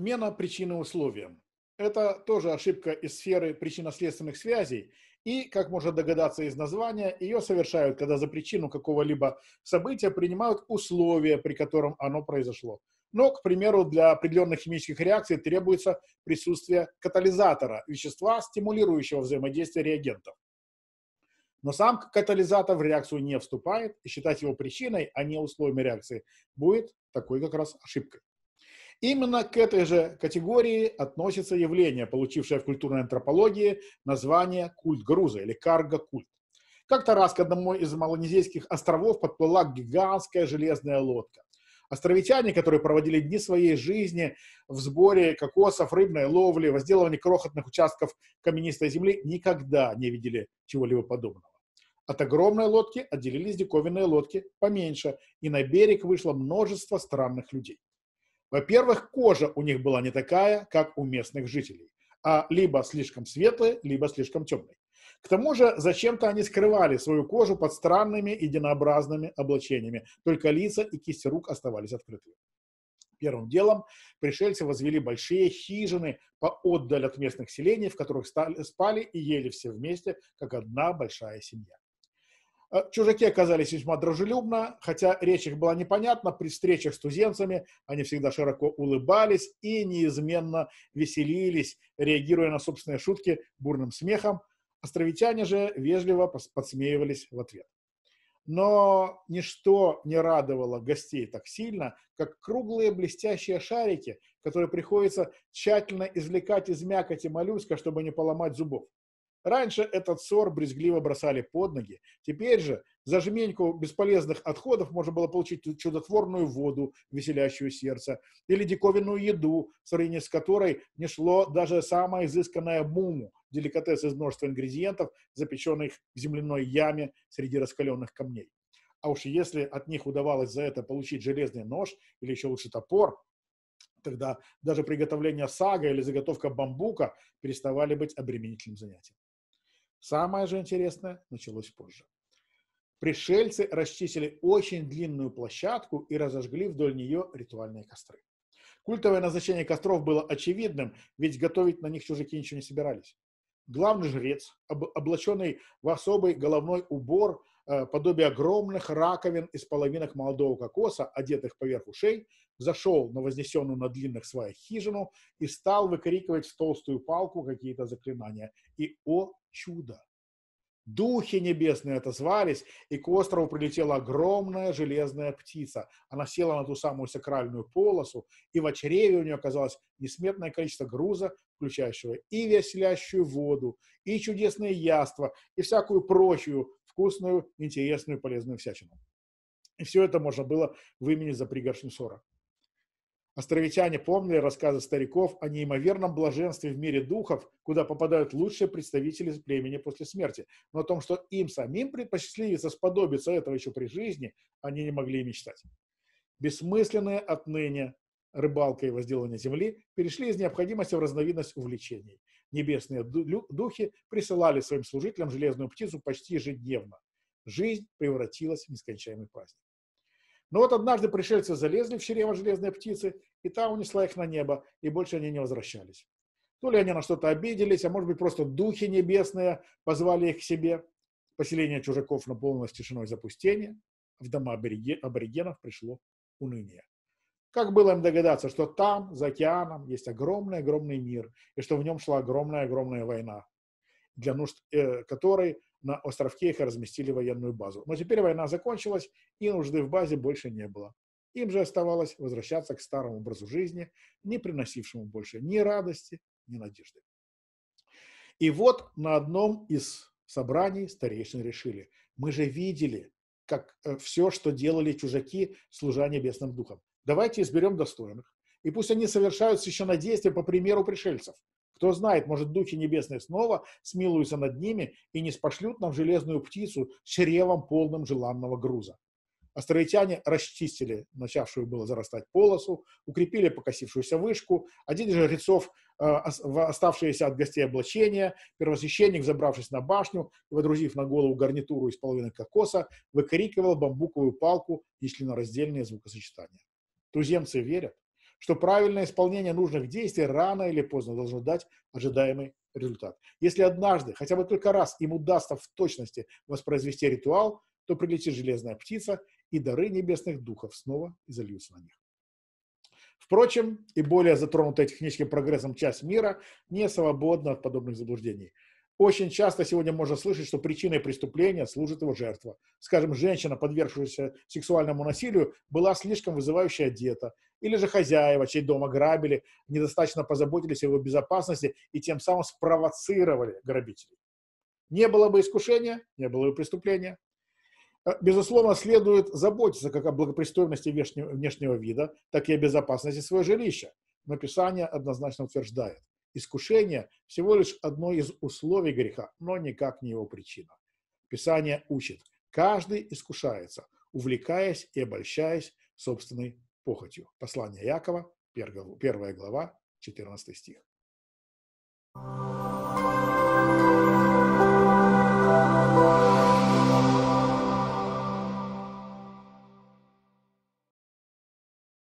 подмена причины условием. Это тоже ошибка из сферы причинно-следственных связей, и, как можно догадаться из названия, ее совершают, когда за причину какого-либо события принимают условия, при котором оно произошло. Но, к примеру, для определенных химических реакций требуется присутствие катализатора, вещества, стимулирующего взаимодействие реагентов. Но сам катализатор в реакцию не вступает, и считать его причиной, а не условием реакции, будет такой как раз ошибкой. Именно к этой же категории относится явление, получившее в культурной антропологии название культ груза или карго-культ. Как-то раз к одному из малонезийских островов подплыла гигантская железная лодка. Островитяне, которые проводили дни своей жизни в сборе кокосов, рыбной ловли, возделывании крохотных участков каменистой земли, никогда не видели чего-либо подобного. От огромной лодки отделились диковинные лодки поменьше, и на берег вышло множество странных людей. Во-первых, кожа у них была не такая, как у местных жителей, а либо слишком светлая, либо слишком темной. К тому же, зачем-то они скрывали свою кожу под странными единообразными облачениями, только лица и кисти рук оставались открытыми. Первым делом пришельцы возвели большие хижины поотдаль от местных селений, в которых стали, спали и ели все вместе, как одна большая семья. Э, чужаки оказались весьма дружелюбно, хотя речь их была непонятна, при встречах с туземцами они всегда широко улыбались и неизменно веселились, реагируя на собственные шутки бурным смехом. Островитяне же вежливо подсмеивались в ответ. Но ничто не радовало гостей так сильно, как круглые блестящие шарики, которые приходится тщательно извлекать из мякоти моллюска, чтобы не поломать зубов. Раньше этот ссор брезгливо бросали под ноги. Теперь же за жменьку бесполезных отходов можно было получить чудотворную воду, веселящую сердце, или диковинную еду, в сравнении с которой не шло даже самая изысканная муму, деликатес из множества ингредиентов, запеченных в земляной яме среди раскаленных камней. А уж если от них удавалось за это получить железный нож или еще лучше топор, тогда даже приготовление сага или заготовка бамбука переставали быть обременительным занятием. Самое же интересное началось позже. Пришельцы расчистили очень длинную площадку и разожгли вдоль нее ритуальные костры. Культовое назначение костров было очевидным, ведь готовить на них чужаки ничего не собирались. Главный жрец, облаченный в особый головной убор, Э, подобие огромных раковин из половинок молодого кокоса, одетых поверх ушей, зашел на вознесенную на длинных сваях хижину и стал выкрикивать в толстую палку какие-то заклинания. И, о чудо! Духи небесные отозвались, и к острову прилетела огромная железная птица. Она села на ту самую сакральную полосу, и в очреве у нее оказалось несметное количество груза, включающего и веселящую воду, и чудесные яства, и всякую прочую вкусную, интересную, полезную всячину. И все это можно было выменить за пригоршню сорок. Островитяне помнили рассказы стариков о неимоверном блаженстве в мире духов, куда попадают лучшие представители племени после смерти, но о том, что им самим предпочастливится сподобиться этого еще при жизни, они не могли мечтать. Бессмысленные отныне рыбалка и возделывание земли перешли из необходимости в разновидность увлечений. Небесные духи присылали своим служителям железную птицу почти ежедневно. Жизнь превратилась в нескончаемый праздник. Но вот однажды пришельцы залезли в чрево железной птицы, и та унесла их на небо, и больше они не возвращались. То ли они на что-то обиделись, а может быть просто духи небесные позвали их к себе. Поселение чужаков наполнилось тишиной запустения, в дома абориген, аборигенов пришло уныние. Как было им догадаться, что там, за океаном, есть огромный-огромный мир, и что в нем шла огромная-огромная война, для нужд э, которой на островке их разместили военную базу. Но теперь война закончилась, и нужды в базе больше не было. Им же оставалось возвращаться к старому образу жизни, не приносившему больше ни радости, ни надежды. И вот на одном из собраний старейшины решили, мы же видели, как э, все, что делали чужаки, служа небесным духом. Давайте изберем достойных, и пусть они совершают священнодействие по примеру пришельцев. Кто знает, может, Духи Небесные снова смилуются над ними и не спошлют нам железную птицу с чревом, полным желанного груза. Астроитяне расчистили начавшую было зарастать полосу, укрепили покосившуюся вышку. Один из жрецов, э, оставшиеся от гостей облачения, первосвященник, забравшись на башню и водрузив на голову гарнитуру из половины кокоса, выкрикивал бамбуковую палку и раздельные звукосочетания. Туземцы верят, что правильное исполнение нужных действий рано или поздно должно дать ожидаемый результат. Если однажды, хотя бы только раз, им удастся в точности воспроизвести ритуал, то прилетит железная птица, и дары небесных духов снова изольются на них. Впрочем, и более затронутая техническим прогрессом часть мира не свободна от подобных заблуждений – очень часто сегодня можно слышать, что причиной преступления служит его жертва. Скажем, женщина, подвергшаяся сексуальному насилию, была слишком вызывающе одета. Или же хозяева, чей дом ограбили, недостаточно позаботились о его безопасности и тем самым спровоцировали грабителей. Не было бы искушения, не было бы преступления. Э, безусловно, следует заботиться как о благопристойности внешнего, вида, так и о безопасности своего жилища. Но Писание однозначно утверждает, Искушение – всего лишь одно из условий греха, но никак не его причина. Писание учит, каждый искушается, увлекаясь и обольщаясь собственной похотью. Послание Якова, 1 глава, 14 стих.